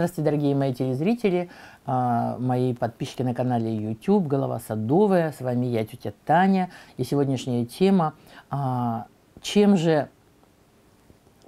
Здравствуйте, дорогие мои телезрители, а, мои подписчики на канале YouTube, Голова Садовая, с вами я, тетя Таня, и сегодняшняя тема, а, чем же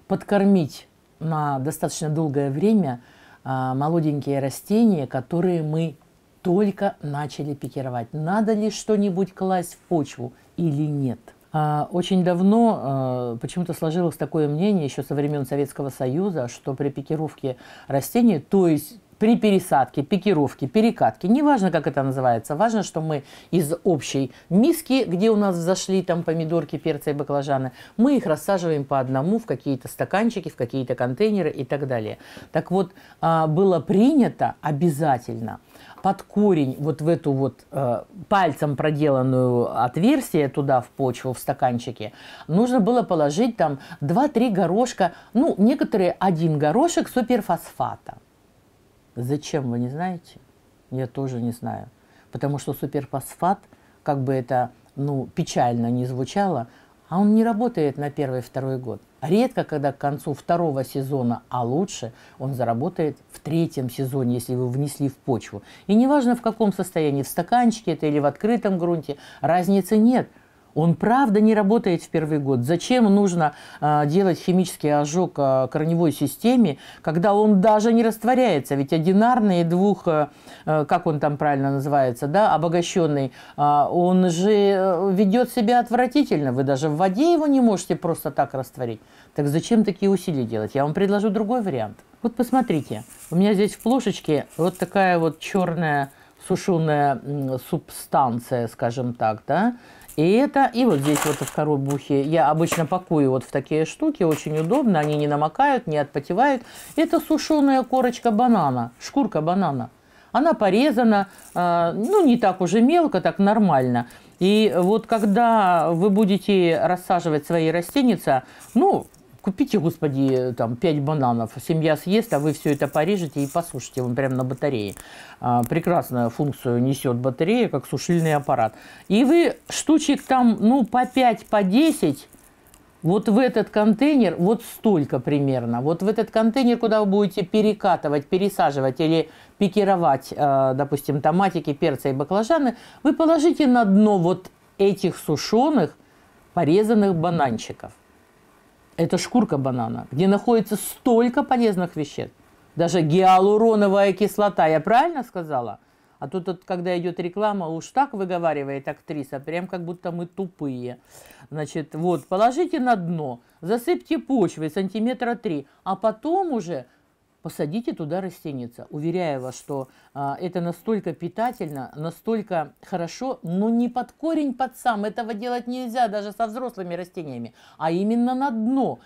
подкормить на достаточно долгое время а, молоденькие растения, которые мы только начали пикировать. Надо ли что-нибудь класть в почву или нет? А, очень давно а, почему-то сложилось такое мнение еще со времен Советского Союза, что при пикировке растений, то есть при пересадке, пикировке, перекатке, неважно, как это называется, важно, что мы из общей миски, где у нас зашли там помидорки, перцы и баклажаны, мы их рассаживаем по одному в какие-то стаканчики, в какие-то контейнеры и так далее. Так вот, а, было принято обязательно под корень вот в эту вот э, пальцем проделанную отверстие туда в почву, в стаканчике, нужно было положить там 2-3 горошка, ну, некоторые один горошек суперфосфата. Зачем, вы не знаете? Я тоже не знаю. Потому что суперфосфат, как бы это ну, печально не звучало, а он не работает на первый-второй год. Редко, когда к концу второго сезона, а лучше, он заработает в третьем сезоне, если вы внесли в почву. И неважно, в каком состоянии, в стаканчике это или в открытом грунте, разницы нет – он правда не работает в первый год. Зачем нужно э, делать химический ожог э, корневой системе, когда он даже не растворяется? Ведь одинарный двух, э, э как он там правильно называется, да, обогащенный, э, он же э, ведет себя отвратительно. Вы даже в воде его не можете просто так растворить. Так зачем такие усилия делать? Я вам предложу другой вариант. Вот посмотрите, у меня здесь в плошечке вот такая вот черная сушеная субстанция, скажем так, да, и это, и вот здесь вот в коробухе, я обычно пакую вот в такие штуки, очень удобно, они не намокают, не отпотевают. Это сушеная корочка банана, шкурка банана. Она порезана, а, ну не так уже мелко, так нормально. И вот когда вы будете рассаживать свои растения, ну, купите, господи, там 5 бананов, семья съест, а вы все это порежете и посушите, он прямо на батарее. А, прекрасную функцию несет батарея, как сушильный аппарат. И вы штучек там, ну, по 5, по 10 вот в этот контейнер, вот столько примерно, вот в этот контейнер, куда вы будете перекатывать, пересаживать или пикировать, а, допустим, томатики, перца и баклажаны, вы положите на дно вот этих сушеных порезанных бананчиков это шкурка банана, где находится столько полезных веществ. Даже гиалуроновая кислота, я правильно сказала? А тут, вот, когда идет реклама, уж так выговаривает актриса, прям как будто мы тупые. Значит, вот, положите на дно, засыпьте почвой сантиметра три, а потом уже посадите туда растеница. Уверяю вас, что а, это настолько питательно, настолько хорошо, но не под корень, под сам. Этого делать нельзя даже со взрослыми растениями, а именно на дно.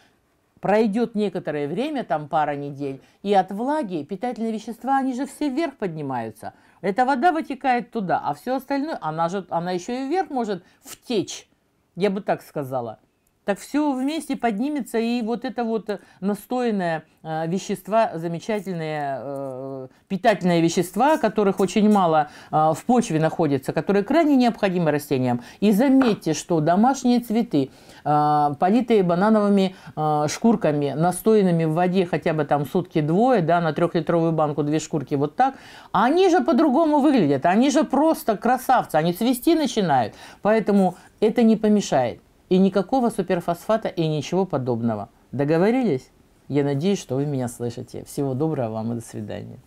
Пройдет некоторое время, там пара недель, и от влаги питательные вещества, они же все вверх поднимаются. Эта вода вытекает туда, а все остальное, она, же, она еще и вверх может втечь, я бы так сказала так все вместе поднимется, и вот это вот э, настойное э, вещества, замечательные э, питательные вещества, которых очень мало э, в почве находится, которые крайне необходимы растениям. И заметьте, что домашние цветы, э, политые банановыми э, шкурками, настойными в воде хотя бы там сутки-двое, да, на трехлитровую банку две шкурки вот так, они же по-другому выглядят, они же просто красавцы, они цвести начинают, поэтому это не помешает. И никакого суперфосфата и ничего подобного. Договорились? Я надеюсь, что вы меня слышите. Всего доброго вам и до свидания.